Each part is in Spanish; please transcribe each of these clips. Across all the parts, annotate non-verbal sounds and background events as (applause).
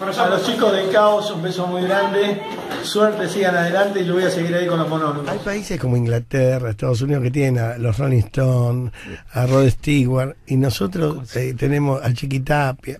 A los chicos de Caos, un beso muy grande. Suerte, sigan adelante y yo voy a seguir ahí con los monólogos. Hay países como Inglaterra, Estados Unidos que tienen a los Rolling Stones, a Rod Stewart, y nosotros eh, tenemos a Chiquitapia,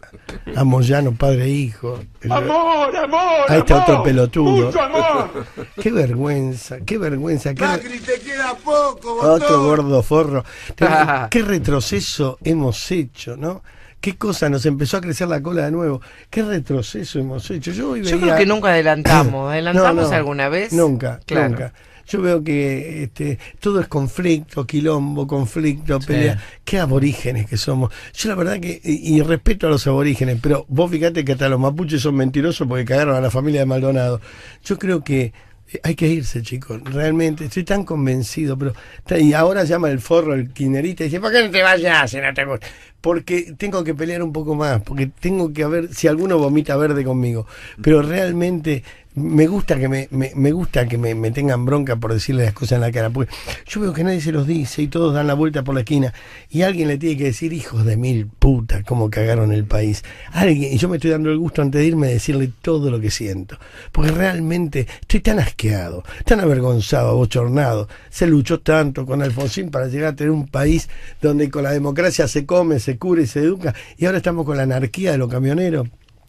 a Moyano, padre e hijo. ¡Amor, amor! Ahí está otro pelotudo. (laughs) ¡Qué vergüenza, qué vergüenza! Qué te queda poco, Otro gordo forro. (laughs) ¿Qué retroceso hemos hecho, no? qué cosa, nos empezó a crecer la cola de nuevo. Qué retroceso hemos hecho. Yo, creo que nunca adelantamos. (coughs) ¿Adelantamos alguna vez? Nunca, claro. nunca. Yo veo que este, todo es conflicto, quilombo, conflicto, pelea. Qué aborígenes que somos. Yo la verdad que, y, respeto a los aborígenes, pero vos fíjate que hasta los mapuches son mentirosos porque cagaron a la familia de Maldonado. Yo creo que eh, hay que irse, chicos. Realmente, estoy tan convencido. pero Y ahora llama el forro, el quinerita, y dice, ¿por qué no te vayas si no te gusta? porque tengo que pelear un poco más, porque tengo que ver si alguno vomita verde conmigo. Pero realmente me gusta que me, gusta que me, tengan bronca por decirle las cosas en la cara, porque yo veo que nadie se los dice y todos dan la vuelta por la esquina y alguien le tiene que decir, hijos de mil putas, cómo cagaron el país. Alguien, y yo me estoy dando el gusto antes de irme de decirle todo lo que siento, porque realmente estoy tan asqueado, tan avergonzado, bochornado, Se luchó tanto con Alfonsín para llegar a tener un país donde con la democracia se come, se cura y se educa. Y ahora estamos con la anarquía de los camioneros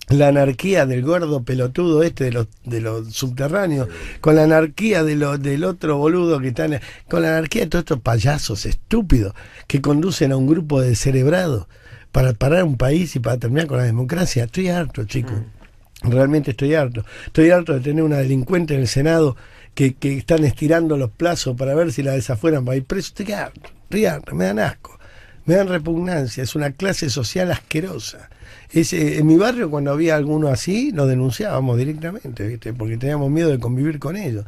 la anarquía del gordo pelotudo este de los de los subterráneos, con la anarquía de lo, del otro boludo que están, con la anarquía de todos estos payasos estúpidos que conducen a un grupo de cerebrados para parar un país y para terminar con la democracia. Estoy harto, chicos. Mm. Realmente estoy harto. Estoy harto de tener una delincuente en el Senado que, que están estirando los plazos para ver si la desafueran para ir preso. Estoy harto, estoy harto, me dan asco me dan repugnancia, es una clase social asquerosa. Ese, eh, en mi barrio cuando había alguno así, nos denunciábamos directamente, ¿viste? porque teníamos miedo de convivir con ellos.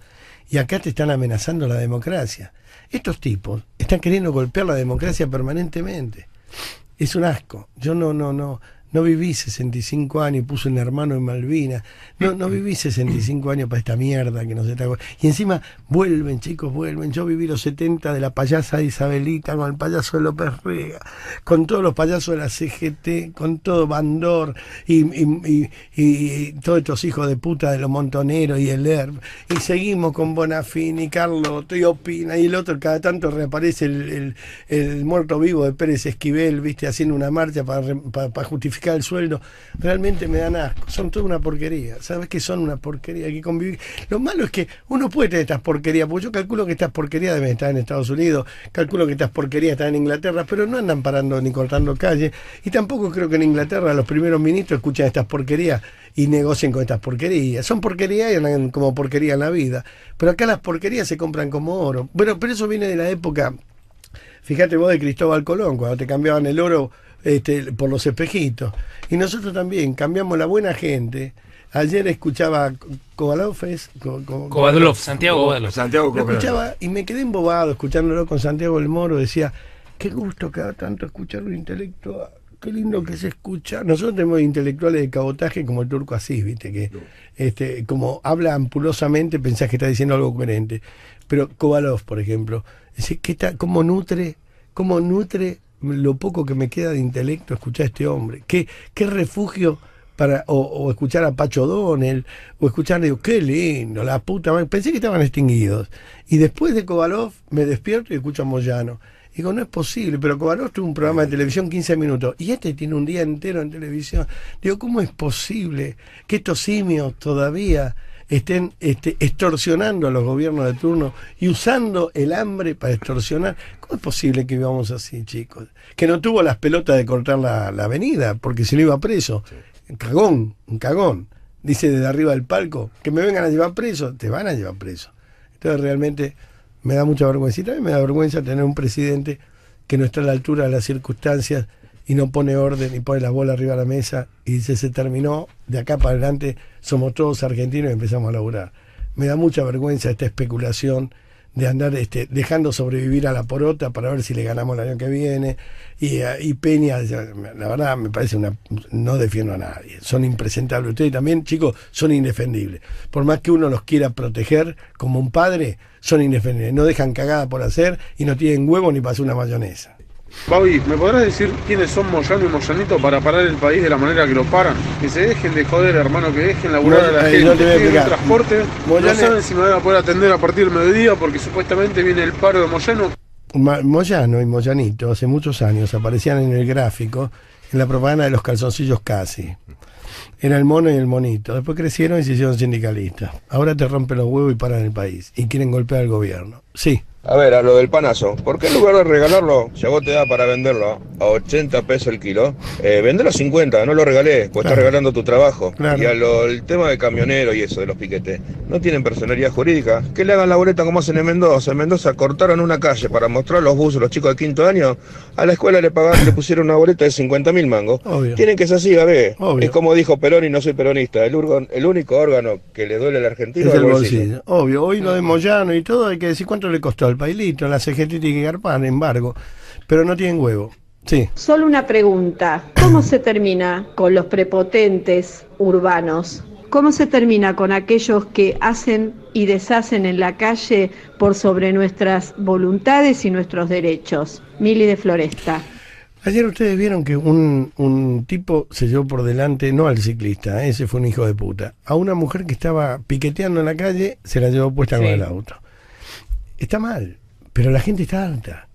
Y acá te están amenazando la democracia. Estos tipos están queriendo golpear la democracia permanentemente. Es un asco. Yo no, no, no. No viví 65 años, y puso un hermano en Malvina. No, viví 65 años para esta mierda que nos está. Y encima vuelven, chicos, vuelven. Yo viví los 70 de la payasa de Isabelita, con el payaso de López Rega, con todos los payasos de la CGT, con todo Bandor y, y, todos estos hijos de puta de los montoneros y el ERB. Y seguimos con Bonafini, y Carlotto y Opina y el otro. Cada tanto reaparece el, muerto vivo de Pérez Esquivel, viste, haciendo una marcha para justificar del sueldo. Realmente me dan asco. Son toda una porquería. ¿Sabes que son una porquería? Hay que convivir. Lo malo es que uno puede tener estas porquerías, porque yo calculo que estas porquerías deben estar en Estados Unidos, calculo que estas porquerías están en Inglaterra, pero no andan parando ni cortando calles. Y tampoco creo que en Inglaterra los primeros ministros escuchan estas porquerías y negocien con estas porquerías. Son porquerías y andan como porquería en la vida. Pero acá las porquerías se compran como oro. Bueno, pero eso viene de la época. Fíjate vos de Cristóbal Colón, cuando te cambiaban el oro este, por los espejitos. Y nosotros también cambiamos la buena gente. Ayer escuchaba a Santiago Kovadlov. Santiago escuchaba y me quedé embobado escuchándolo con Santiago el Moro. Decía, qué gusto que da tanto escuchar un intelecto qué lindo que se escucha. Nosotros tenemos intelectuales de cabotaje como el turco así, viste, que este, como habla ampulosamente, pensás que está diciendo algo coherente. Pero Kovalov, por ejemplo, dice está, cómo nutre, cómo nutre lo poco que me queda de intelecto escuchar a este hombre. ¿Qué, qué refugio para o, o, escuchar a Pacho Donel, o escuchar, digo, qué lindo, la puta madre. Pensé que estaban extinguidos. Y después de Kovalov me despierto y escucho a Moyano. Digo, no es posible, pero Kovalov tuvo un programa de televisión 15 minutos y este tiene un día entero en televisión. Digo, ¿cómo es posible que estos simios todavía estén este, extorsionando a los gobiernos de turno y usando el hambre para extorsionar. ¿Cómo es posible que vivamos así, chicos? Que no tuvo las pelotas de cortar la, avenida porque si no iba preso. Un cagón, un cagón. Dice desde arriba del palco, que me vengan a llevar preso, te van a llevar preso. Entonces realmente me da mucha vergüenza. Y también me da vergüenza tener un presidente que no está a la altura de las circunstancias y no pone orden y pone la bola arriba de la mesa y dice, se terminó, de acá para adelante somos todos argentinos y empezamos a laburar. Me da mucha vergüenza esta especulación de andar este, dejando sobrevivir a la porota para ver si le ganamos el año que viene. Y, eh, y Peña, la verdad, me parece una... no defiendo a nadie. Son impresentables. Ustedes también, chicos, son indefendibles. Por más que uno los quiera proteger como un padre, son indefendibles. No dejan cagada por hacer y no tienen huevo ni para hacer una mayonesa. Pabi, ¿me podrás decir quiénes son Moyano y Moyanito para parar el país de la manera que lo paran? Que se dejen de joder, hermano, que dejen laburar a la gente, no transporte. No saben si me van a poder atender a partir del mediodía porque supuestamente viene el paro de Moyano. Moyano y Moyanito hace muchos años aparecían en el gráfico en la propaganda de los calzoncillos casi. Era el mono y el monito. Después crecieron y se hicieron sindicalistas. Ahora te rompen los huevos y paran el país. Y quieren golpear al gobierno. Sí, a ver, a lo del panazo, ¿por qué en lugar de regalarlo, si a vos te da para venderlo a 80 pesos el kilo, eh, vendelo a 50, no lo regalé, pues estás regalando tu trabajo. Y a el tema de camionero y eso, de los piquetes, no tienen personalidad jurídica, que le hagan la boleta como hacen en Mendoza. En Mendoza cortaron una calle para mostrar los buses, los chicos de quinto año, a la escuela le pagaron, le pusieron una boleta de 50 mil mangos. Tienen que ser así, a ver. Es como dijo Perón y no soy peronista, el, el único órgano que le duele al argentino es el bolsillo. Obvio, hoy lo de ah. Moyano y todo, hay que decir cuánto le costó al pailito, la CGT tiene que embargo, pero no tienen huevo. Sí. Solo una pregunta, ¿cómo se termina con los prepotentes urbanos? ¿Cómo se termina con aquellos que hacen y deshacen en la calle por sobre nuestras voluntades y nuestros derechos? Mili de Floresta. Ayer ustedes vieron que un, tipo se llevó por delante, no al ciclista, eh, ese fue un hijo de puta, a una mujer que estaba piqueteando en la calle, se la llevó puesta con el auto. Está mal, pero la gente está alta.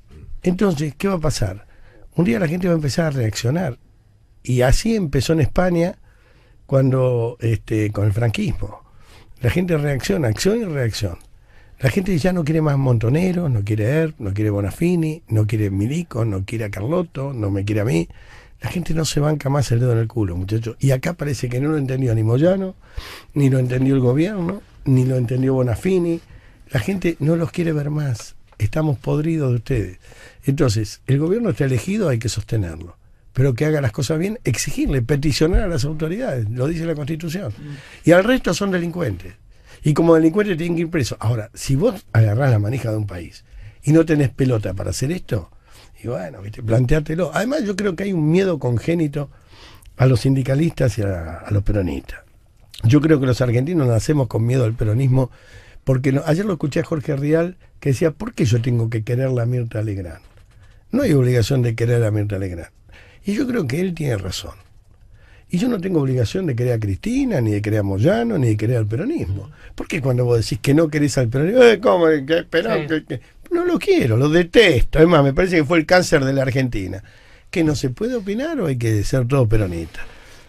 Entonces, ¿qué va a pasar? Un día la gente va a empezar a reaccionar. Y así empezó en España cuando este, con el franquismo. La gente reacciona, acción y reacción. La gente ya no quiere más Montonero, no quiere ERP, no quiere Bonafini, no quiere Milico, no quiere a Carlotto, no me quiere a mí. La gente no se banca más el dedo en el culo, muchachos. Y acá parece que no lo entendió ni Moyano, ni lo entendió el gobierno, ni lo entendió Bonafini, la gente no los quiere ver más. Estamos podridos de ustedes. Entonces, el gobierno está elegido, hay que sostenerlo. Pero que haga las cosas bien, exigirle, peticionar a las autoridades, lo dice la Constitución. Mm. Y al resto son delincuentes. Y como delincuentes tienen que ir presos. Ahora, si vos agarrás la manija de un país y no tenés pelota para hacer esto, y bueno, ¿viste? planteártelo. Además, yo creo que hay un miedo congénito a los sindicalistas y a los peronistas. Yo creo que los argentinos nacemos con miedo al peronismo porque ayer lo escuché a Jorge Rial que decía, ¿por qué yo tengo que querer la Mirta Alegrán? No hay obligación de querer a Mirta Alegrán Y yo creo que él tiene razón. Y yo no tengo obligación de querer a Cristina, ni de querer a Moyano, ni de querer al peronismo. Porque cuando vos decís que no querés al peronismo, eh, ¿cómo? Eh, ¿Qué, No lo quiero, lo detesto. además me parece que fue el cáncer de la Argentina. ¿Que no se puede opinar o hay que ser todo peronista?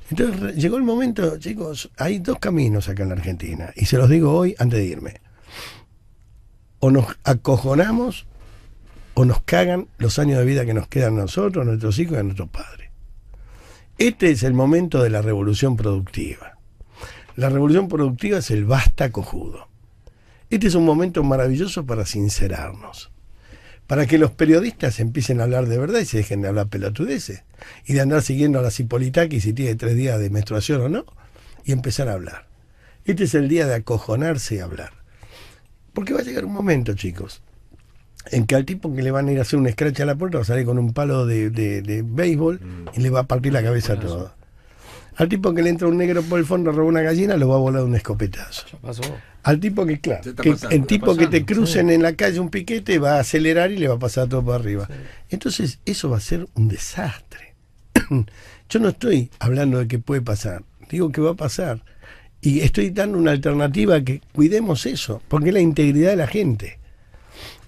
Entonces llegó el momento, chicos, hay dos caminos acá en la Argentina, y se los digo hoy antes de irme. O nos acojonamos o nos cagan los años de vida que nos quedan a nosotros, a nuestros hijos y a nuestros padres. Este es el momento de la revolución productiva. La revolución productiva es el basta cojudo. Este es un momento maravilloso para sincerarnos para que los periodistas empiecen a hablar de verdad y se dejen de hablar pelotudeces y de andar siguiendo a la que si tiene tres días de menstruación o no y empezar a hablar. Este es el día de acojonarse y hablar. Porque va a llegar un momento, chicos, en que al tipo que le van a ir a hacer un scratch a la puerta va a salir con un palo de, de, de béisbol mm. y le va a partir la cabeza a todo. Al tipo que le entra un negro por el fondo, roba una gallina, lo va a volar un escopetazo. Al tipo que, claro, el tipo que te crucen en la calle un piquete va a acelerar y le va a pasar todo por arriba. Entonces, eso va a ser un desastre. (clears throat) Yo no estoy hablando de que puede pasar, digo que va a pasar. Y estoy dando una alternativa que cuidemos eso, porque es la integridad de la gente.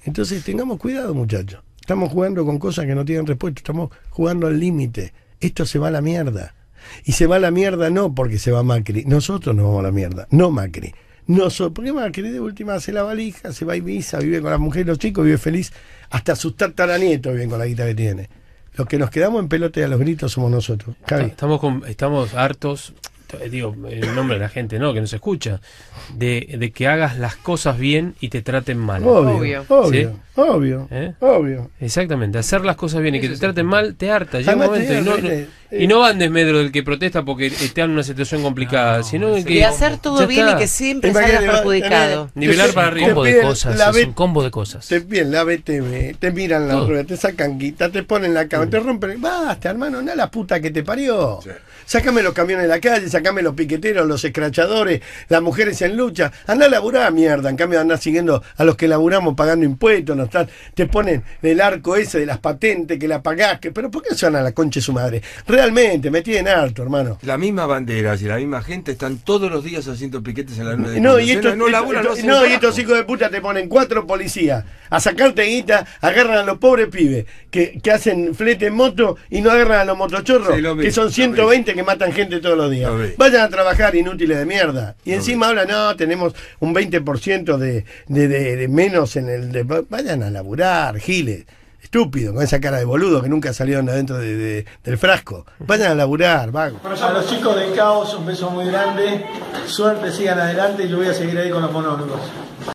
Entonces, tengamos cuidado, muchachos. Estamos jugando con cosas que no tienen respuesta, estamos jugando al límite. Esto se va a la mierda. Y se va a la mierda no porque se va Macri. Nosotros no vamos a la mierda, no Macri. Nosotros, porque Macri de última hace la valija, se va a Ibiza, vive con las mujeres los chicos, vive feliz. Hasta la nieto bien con la guita que tiene. Los que nos quedamos en pelote a los gritos somos nosotros. Estamos, estamos hartos eh, digo, en nombre de la gente, ¿no? Que nos escucha, de, de, que hagas las cosas bien y te traten mal. Obvio, obvio, obvio, ¿Eh? obvio. Exactamente, hacer las cosas bien y que te traten mal te harta. Llega un momento y no, eh, y no van desmedro del que protesta porque está en una situación complicada, sino que... hacer todo bien y que siempre salga perjudicado. Nivelar para arriba. Combo de cosas, es un combo de cosas. Te la BTV, te miran la rueda, te sacan guita, te ponen la cama, te mm. rompen... Basta, hermano, anda la puta que te parió. Sácame los camiones de la calle, sacame los piqueteros, los escrachadores, las mujeres en lucha. Anda a laburar, mierda. En cambio, anda siguiendo a los que laburamos pagando impuestos. No están, te ponen el arco ese de las patentes, que la pagás. Que, pero ¿por qué se a la concha su madre? Realmente, me tienen harto, hermano. La misma banderas y la misma gente están todos los días haciendo piquetes en la luna de No, y no, y estos hijos de puta te ponen cuatro policías a sacarte guita, agarran a los pobres pibes que, hacen flete en moto y no agarran a los motochorros, que son 120 que matan gente todos los días. Vayan a trabajar inútiles de mierda. Y encima hablan, no, tenemos un 20% de, de, menos en el... vayan a laburar, giles estúpido, con esa cara de boludo que nunca salieron adentro de, del frasco. Vayan a laburar, vago. A los chicos del caos, un beso muy grande. Suerte, sigan adelante y lo voy a seguir ahí con los monólogos.